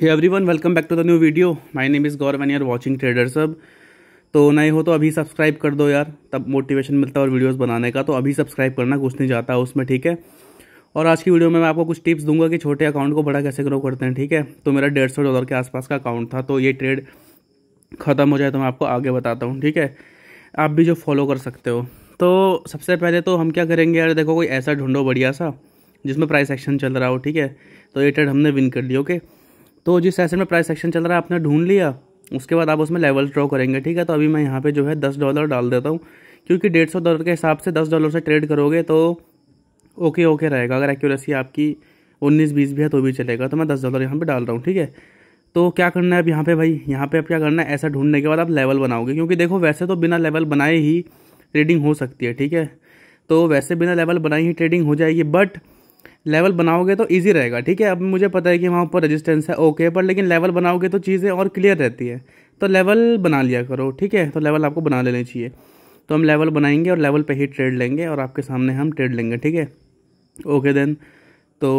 Hey one welcome back to the new video my name is Gaurav and you're watching trader सब तो नए हो तो अभी सब्सक्राइब कर दो यार तब मोटिवेशन मिलता है और वीडियोस बनाने का तो अभी सब्सक्राइब करना कुछ नहीं जाता उसमें ठीक है और आज की वीडियो में मैं आपको कुछ टिप्स दूंगा कि छोटे अकाउंट को बड़ा कैसे ग्रो करते हैं ठीक है तो मेरा डेढ़ सौ डॉलर के आसपास का अकाउंट था तो ये ट्रेड ख़त्म हो जाए तो मैं आपको आगे बताता हूँ ठीक है आप भी जो फॉलो कर सकते हो तो सबसे पहले तो हम क्या करेंगे यार देखो कोई ऐसा ढूंढो बढ़िया सा जिसमें प्राइस एक्शन चल रहा हो ठीक है तो ये ट्रेड हमने विन कर लिया ओके okay? तो जिस सेशन में प्राइस सेक्शन चल रहा है आपने ढूंढ लिया उसके बाद आप उसमें लेवल ड्रॉ करेंगे ठीक है तो अभी मैं यहाँ पे जो है दस डॉलर डाल देता हूँ क्योंकि डेढ़ सौ डॉलर के हिसाब से दस डॉलर से ट्रेड करोगे तो ओके ओके रहेगा अगर एक्यूरेसी आपकी उन्नीस बीस भी है तो भी चलेगा तो मैं दस डॉलर यहाँ पर डाल रहा हूँ ठीक है तो क्या करना है अब यहाँ पर भाई यहाँ पर अब क्या करना है ऐसा ढूंढने के बाद आप लेवल बनाओगे क्योंकि देखो वैसे तो बिना लेवल बनाए ही ट्रेडिंग हो सकती है ठीक है तो वैसे बिना लेवल बनाई ही ट्रेडिंग हो जाएगी बट लेवल बनाओगे तो ईजी रहेगा ठीक है अब मुझे पता है कि वहाँ पर रजिस्टेंस है ओके पर लेकिन लेवल बनाओगे तो चीज़ें और क्लियर रहती है तो लेवल बना लिया करो ठीक है तो लेवल आपको बना लेने चाहिए तो हम लेवल बनाएंगे और लेवल पे ही ट्रेड लेंगे और आपके सामने हम ट्रेड लेंगे ठीक है ओके देन तो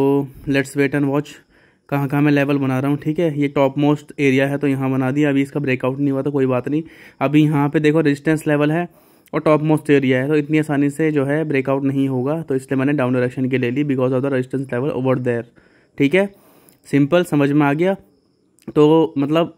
लेट्स वेट एंड वॉच कहाँ कहाँ मैं लेवल बना रहा हूँ ठीक है ये टॉप मोस्ट एरिया है तो यहाँ बना दिया अभी इसका ब्रेकआउट नहीं हुआ तो कोई बात नहीं अभी यहाँ पे देखो रेजिस्टेंस लेवल है और टॉप मोस्ट एरिया है तो इतनी आसानी से जो है ब्रेकआउट नहीं होगा तो इसलिए मैंने डाउन डायरेक्शन के ले ली because of the resistance level over there ठीक है सिंपल समझ में आ गया तो मतलब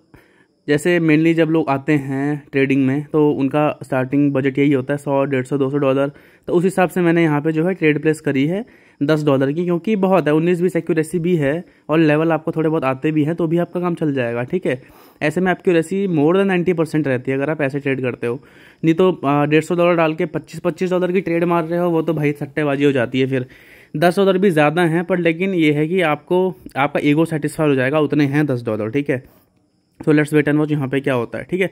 जैसे मेनली जब लोग आते हैं ट्रेडिंग में तो उनका स्टार्टिंग बजट यही होता है सौ डेढ़ सौ दो सौ डॉलर तो उस हिसाब से मैंने यहाँ पे जो है ट्रेड प्लेस करी है दस डॉलर की क्योंकि बहुत है उन्नीस बीस एक्यूरेसी भी है और लेवल आपको थोड़े बहुत आते भी हैं तो भी आपका काम चल जाएगा ठीक है ऐसे में आपकी रेसी मोर देन नाइन्टी परसेंट रहती है अगर आप ऐसे ट्रेड करते हो नहीं तो डेढ़ सौ डॉलर डाल के पच्चीस पच्चीस डॉलर की ट्रेड मार रहे हो वो तो भाई सट्टेबाजी हो जाती है फिर दस डॉलर भी ज़्यादा हैं पर लेकिन ये है कि आपको आपका ईगो सेटिस्फाई हो जाएगा उतने हैं दस डॉलर ठीक है तो लेट्स वेट एंड वॉच यहाँ पे क्या होता है ठीक है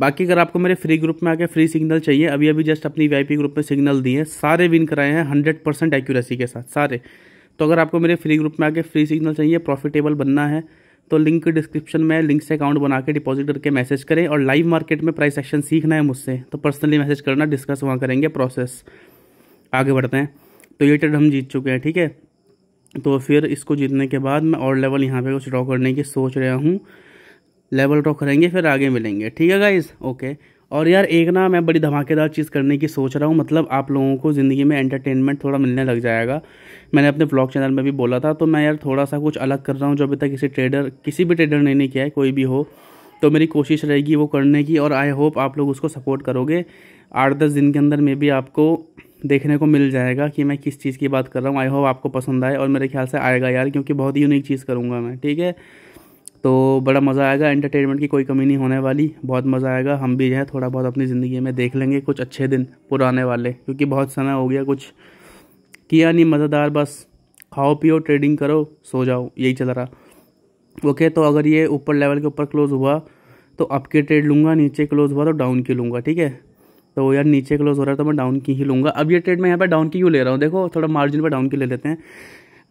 बाकी अगर आपको मेरे फ्री ग्रुप में आके फ्री सिग्नल चाहिए अभी अभी जस्ट अपनी वी ग्रुप में सिग्नल दिए सारे विन कराए हैं हंड्रेड परसेंट एक्यूरेसी के साथ सारे तो अगर आपको मेरे फ्री ग्रुप में आके फ्री सिग्नल चाहिए प्रॉफिटेबल बनना है तो लिंक डिस्क्रिप्शन में लिंक से अकाउंट बना के डिपॉजिट करके मैसेज करें और लाइव मार्केट में प्राइस एक्शन सीखना है मुझसे तो पर्सनली मैसेज करना डिस्कस वहाँ करेंगे प्रोसेस आगे बढ़ते हैं तो ये ट्रेड हम जीत चुके हैं ठीक है तो फिर इसको जीतने के बाद मैं और लेवल यहाँ पर कुछ ड्रॉ करने की सोच रहा हूँ लेवल ड्रॉ करेंगे फिर आगे मिलेंगे ठीक है गाइज ओके और यार एक ना मैं बड़ी धमाकेदार चीज़ करने की सोच रहा हूँ मतलब आप लोगों को ज़िंदगी में एंटरटेनमेंट थोड़ा मिलने लग जाएगा मैंने अपने ब्लॉग चैनल में भी बोला था तो मैं यार थोड़ा सा कुछ अलग कर रहा हूँ जो अभी तक किसी ट्रेडर किसी भी ट्रेडर ने नहीं किया है कोई भी हो तो मेरी कोशिश रहेगी वो करने की और आई होप आप लोग उसको सपोर्ट करोगे आठ दस दिन के अंदर में भी आपको देखने को मिल जाएगा कि मैं किस चीज़ की बात कर रहा हूँ आई होप आपको पसंद आए और मेरे ख्याल से आएगा यार क्योंकि बहुत ही यूनिक चीज़ करूँगा मैं ठीक है तो बड़ा मज़ा आएगा एंटरटेनमेंट की कोई कमी नहीं होने वाली बहुत मज़ा आएगा हम भी हैं थोड़ा बहुत अपनी ज़िंदगी में देख लेंगे कुछ अच्छे दिन पुराने वाले क्योंकि बहुत समय हो गया कुछ किया नहीं मज़ेदार बस खाओ पियो ट्रेडिंग करो सो जाओ यही चल रहा ओके तो अगर ये ऊपर लेवल के ऊपर क्लोज़ हुआ तो अप के ट्रेड लूँगा नीचे क्लोज़ हुआ तो डाउन की लूँगा ठीक है तो यार नीचे क्लोज़ हो रहा है तो मैं डाउन की ही लूँगा अब ये ट्रेड मैं यहाँ पर डाउन की क्यों ले रहा हूँ देखो थोड़ा मार्जिन पर डाउन की ले लेते हैं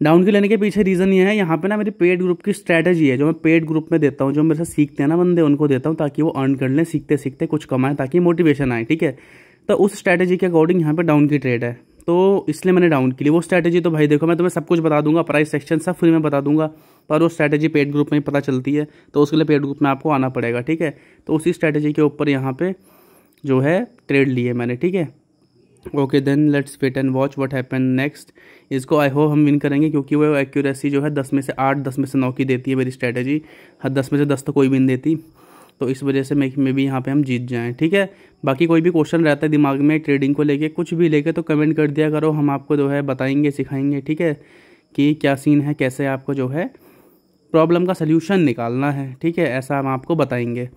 डाउनकिल लेने के पीछे रीज़न ये है यहाँ पे ना मेरी पेड ग्रुप की स्ट्रैटेजी है जो मैं पेड ग्रुप में देता हूँ जो मेरे से सीखते हैं ना बंदे उनको देता हूँ ताकि वो अर्न कर लें सीखते सीखते कुछ कमाएँ ताकि मोटिवेशन आए ठीक है तो उस स्ट्रैटेजी के अकॉर्डिंग यहाँ पर डाउन की ट्रेड है तो इसलिए मैंने डाउन के लिए वो स्ट्रैटेजी तो भाई देखो मैं तुम्हें सब कुछ बता दूंगा प्राइस सेक्शन सब फ्री में बता दूंगा पर वो स्ट्रैटेजी पेड ग्रुप में ही पता चलती है तो उसके लिए पेड ग्रुप में आपको आना पड़ेगा ठीक है तो उसी स्ट्रैटेजी के ऊपर यहाँ पर जो है ट्रेड लिए मैंने ठीक है okay then let's wait and watch what happen next इसको आई होप हम विन करेंगे क्योंकि वो एक्यूरेसी जो है दस में से आठ दस में से नौ की देती है मेरी स्ट्रैटेजी हर दस में से दस तो कोई भी नहीं देती तो इस वजह से मे मे भी यहाँ पे हम जीत जाएं ठीक है बाकी कोई भी क्वेश्चन रहता है दिमाग में ट्रेडिंग को लेके कुछ भी लेके तो कमेंट कर दिया करो हम आपको जो है बताएंगे सिखाएंगे ठीक है कि क्या सीन है कैसे आपको जो है प्रॉब्लम का सल्यूशन निकालना है ठीक है ऐसा हम आपको बताएंगे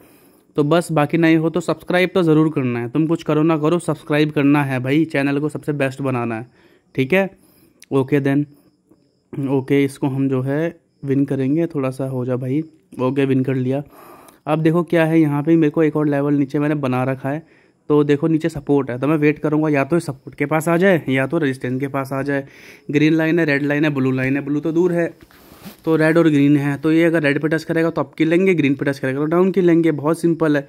तो बस बाकी नहीं हो तो सब्सक्राइब तो ज़रूर करना है तुम कुछ करो ना करो सब्सक्राइब करना है भाई चैनल को सबसे बेस्ट बनाना है ठीक है ओके देन ओके इसको हम जो है विन करेंगे थोड़ा सा हो जा भाई ओके विन कर लिया अब देखो क्या है यहाँ पे मेरे को एक और लेवल नीचे मैंने बना रखा है तो देखो नीचे सपोर्ट है तो मैं वेट करूँगा या तो सपोर्ट के पास आ जाए या तो रजिस्टेंस के पास आ जाए ग्रीन लाइन है रेड लाइन है ब्लू लाइन है ब्लू तो दूर है तो रेड और ग्रीन है तो ये अगर रेड पे टच करेगा तो अप की लेंगे ग्रीन पे टच करेगा तो डाउन की लेंगे बहुत सिंपल है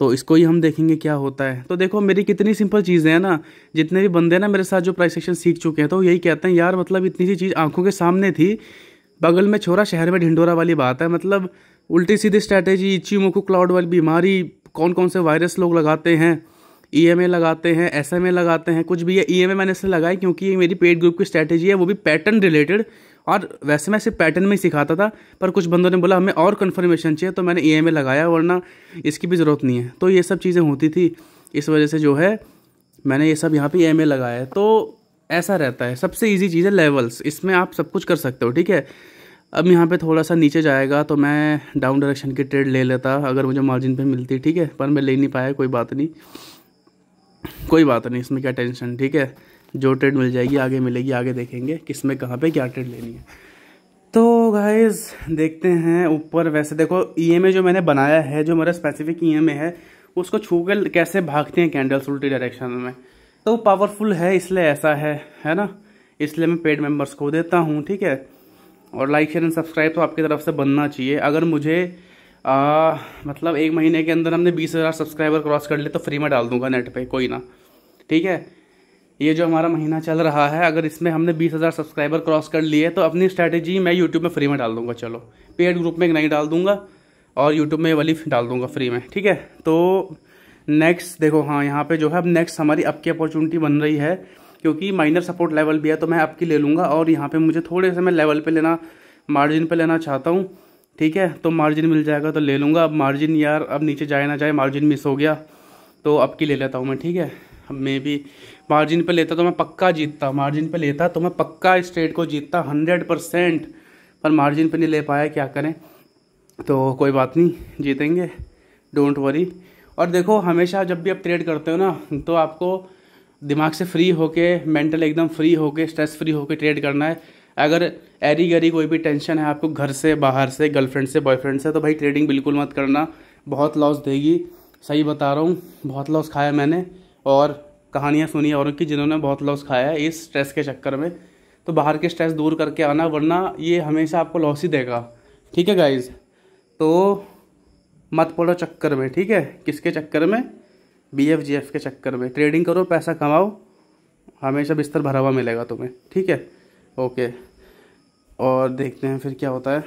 तो इसको ही हम देखेंगे क्या होता है तो देखो मेरी कितनी सिंपल चीज़ें हैं ना जितने भी बंदे ना मेरे साथ जो प्राइस सेक्शन सीख चुके हैं तो यही कहते हैं यार मतलब इतनी सी चीज़ आंखों के सामने थी बगल में छोरा शहर में ढिंडोरा वाली बात है मतलब उल्टी सीधी स्ट्रैटेजी इच्छी क्लाउड वाली बीमारी कौन कौन से वायरस लोग लगाते हैं ई एम ए लगाते हैं एस एम ए लगाते हैं कुछ भी है ई एम ए मैंने इसे लगाई क्योंकि ये मेरी पेड ग्रुप की स्ट्रैटेजी है वो भी पैटर्न रिलेटेड और वैसे मैं सिर्फ पैटर्न में ही सिखाता था पर कुछ बंदों ने बोला हमें और कन्फर्मेशन चाहिए तो मैंने ई एम ए लगाया वरना इसकी भी ज़रूरत नहीं है तो ये सब चीज़ें होती थी इस वजह से जो है मैंने ये सब यहाँ पर ई एम ए लगाया है तो ऐसा रहता है सबसे ईजी चीज़ है लेवल्स इसमें आप सब कुछ कर सकते हो ठीक है अब यहाँ पे थोड़ा सा नीचे जाएगा तो मैं डाउन डायरेक्शन की ट्रेड ले लेता अगर मुझे मार्जिन पे मिलती ठीक है पर मैं ले नहीं पाया कोई बात नहीं कोई बात नहीं इसमें क्या टेंशन ठीक है जो ट्रेड मिल जाएगी आगे मिलेगी आगे देखेंगे किस में कहाँ पर क्या ट्रेड लेनी है तो गाइज देखते हैं ऊपर वैसे देखो ई e जो मैंने बनाया है जो मेरा स्पेसिफिक ई e है उसको छू कर कैसे भागते हैं कैंडल्स उल्टी डायरेक्शन में तो पावरफुल है इसलिए ऐसा है है ना इसलिए मैं पेड मेंबर्स को देता हूँ ठीक है और लाइक शेयर एंड सब्सक्राइब तो आपकी तरफ से बनना चाहिए अगर मुझे आ, मतलब एक महीने के अंदर हमने बीस हज़ार सब्सक्राइबर क्रॉस कर लिए तो फ्री में डाल दूंगा नेट पे कोई ना ठीक है ये जो हमारा महीना चल रहा है अगर इसमें हमने बीस हज़ार सब्सक्राइबर क्रॉस कर लिए तो अपनी स्ट्रैटेजी मैं यूट्यूब में फ्री में डाल दूंगा चलो पेड ग्रुप में एक नहीं डाल दूंगा और यूट्यूब में वाली डाल दूंगा फ्री में ठीक है तो नेक्स्ट देखो हाँ यहाँ पे जो है अब नेक्स्ट हमारी अब की अपॉर्चुनिटी बन रही है क्योंकि माइनर सपोर्ट लेवल भी है तो मैं आपकी ले लूँगा और यहाँ पर मुझे थोड़े से मैं लेवल पर लेना मार्जिन पर लेना चाहता हूँ ठीक है तो मार्जिन मिल जाएगा तो ले लूँगा अब मार्जिन यार अब नीचे जाए ना जाए मार्जिन मिस हो गया तो अब की ले लेता हूँ मैं ठीक है मे भी मार्जिन पे लेता तो मैं पक्का जीतता मार्जिन पे लेता तो मैं पक्का इस ट्रेड को जीतता हंड्रेड परसेंट पर मार्जिन पे नहीं ले पाया क्या करें तो कोई बात नहीं जीतेंगे डोंट वरी और देखो हमेशा जब भी आप ट्रेड करते हो ना तो आपको दिमाग से फ्री होके मेंटल एकदम फ्री होके स्ट्रेस फ्री होके ट्रेड करना है अगर एरी गरी कोई भी टेंशन है आपको घर से बाहर से गर्लफ्रेंड से बॉयफ्रेंड से तो भाई ट्रेडिंग बिल्कुल मत करना बहुत लॉस देगी सही बता रहा हूँ बहुत लॉस खाया मैंने और कहानियाँ सुनी औरों की जिन्होंने बहुत लॉस खाया है इस स्ट्रेस के चक्कर में तो बाहर के स्ट्रेस दूर करके आना वरना ये हमेशा आपको लॉस ही देगा ठीक है गाइज तो मत पड़ो चक्कर में ठीक है किसके चक्कर में बी एफ जी एफ के चक्कर में ट्रेडिंग करो पैसा कमाओ हमेशा बिस्तर भरा हुआ मिलेगा तुम्हें ठीक है ओके और देखते हैं फिर क्या होता है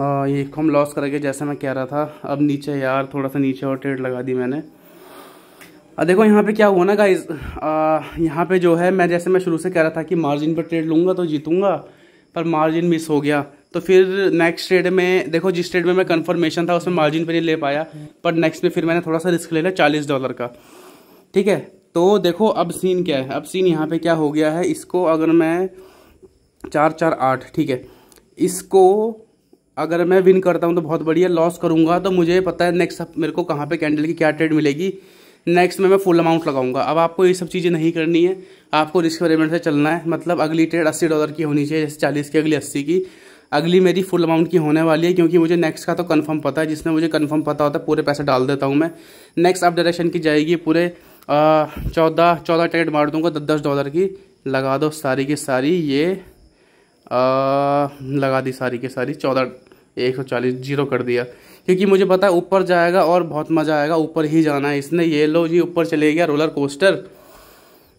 आ, ये हम लॉस करके जैसे मैं कह रहा था अब नीचे यार थोड़ा सा नीचे और ट्रेड लगा दी मैंने देखो यहाँ पे क्या हुआ ना गाइज यहाँ पे जो है मैं जैसे मैं शुरू से कह रहा था कि मार्जिन पर ट्रेड लूँगा तो जीतूँगा पर मार्जिन मिस हो गया तो फिर नेक्स्ट ट्रेड में देखो जिस ट्रेड में मैं कंफर्मेशन था उसमें मार्जिन पर नहीं ले पाया पर नेक्स्ट में फिर मैंने थोड़ा सा रिस्क ले लिया चालीस डॉलर का ठीक है तो देखो अब सीन क्या है अब सीन यहाँ पर क्या हो गया है इसको अगर मैं चार चार आठ ठीक है इसको अगर मैं विन करता हूँ तो बहुत बढ़िया लॉस करूँगा तो मुझे पता है नेक्स्ट मेरे को कहाँ पर कैंडल की क्या ट्रेड मिलेगी नेक्स्ट में मैं फुल अमाउंट लगाऊंगा अब आपको ये सब चीज़ें नहीं करनी है आपको रिस्क वेरिएबल से चलना है मतलब अगली ट्रेड अस्सी डॉलर की होनी चाहिए जैसे चालीस की अगली अस्सी की अगली मेरी फुल अमाउंट की होने वाली है क्योंकि मुझे नेक्स्ट का तो कन्फर्म पता है जिसमें मुझे कन्फर्म पता होता है पूरे पैसे डाल देता हूँ मैं नेक्स्ट अप डायरेक्शन की जाएगी पूरे चौदह चौदह ट्रेड मार दूँगा दस दस डॉलर की लगा दो सारी की सारी ये आ, लगा दी सारी की सारी चौदह एक सौ चालीस जीरो कर दिया क्योंकि मुझे पता है ऊपर जाएगा और बहुत मज़ा आएगा ऊपर ही जाना है इसने ये लो जी ऊपर चले गया रोलर कोस्टर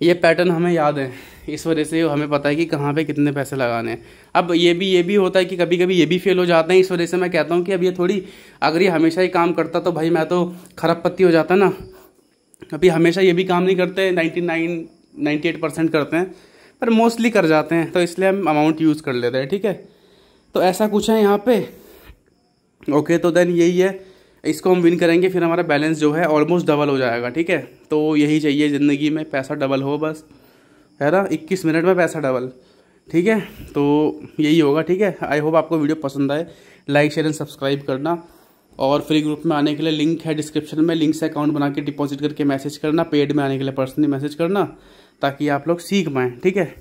ये पैटर्न हमें याद है इस वजह से हमें पता है कि कहाँ पे कितने पैसे लगाने हैं अब ये भी ये भी होता है कि कभी कभी ये भी फेल हो जाते हैं इस वजह से मैं कहता हूँ कि अब ये थोड़ी अगर ये हमेशा ही काम करता तो भाई मैं तो खराब पत्ती हो जाता ना अभी हमेशा ये भी काम नहीं करते ninety nine ninety eight percent करते हैं पर मोस्टली कर जाते हैं तो इसलिए हम अमाउंट यूज़ कर लेते हैं ठीक है तो ऐसा कुछ है यहाँ पर ओके तो देन यही है इसको हम विन करेंगे फिर हमारा बैलेंस जो है ऑलमोस्ट डबल हो जाएगा ठीक है तो यही चाहिए ज़िंदगी में पैसा डबल हो बस है ना इक्कीस मिनट में पैसा डबल ठीक है तो यही होगा ठीक है आई होप आपको वीडियो पसंद आए लाइक शेयर एंड सब्सक्राइब करना और फ्री ग्रुप में आने के लिए लिंक है डिस्क्रिप्शन में लिंक से अकाउंट बना के डिपॉजिट करके मैसेज करना पेड में आने के लिए पर्सनली मैसेज करना ताकि आप लोग सीख पाएँ ठीक है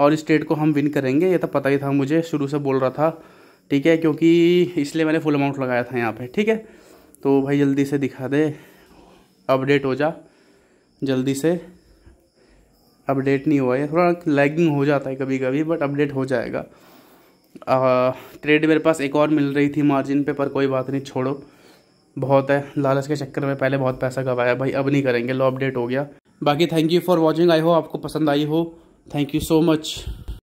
और इस ट्रेड को हम विन करेंगे ये तो पता ही था मुझे शुरू से बोल रहा था ठीक है क्योंकि इसलिए मैंने फुल अमाउंट लगाया था यहाँ पे ठीक है तो भाई जल्दी से दिखा दे अपडेट हो जा जल्दी से अपडेट नहीं हुआ है थोड़ा लैगिंग हो जाता है कभी कभी बट अपडेट हो जाएगा आ, ट्रेड मेरे पास एक और मिल रही थी मार्जिन पे पर कोई बात नहीं छोड़ो बहुत है लालच के चक्कर में पहले बहुत पैसा गवाया भाई अब नहीं करेंगे लो अपडेट हो गया बाकी थैंक यू फॉर वॉचिंग आई हो आपको पसंद आई हो थैंक यू सो मच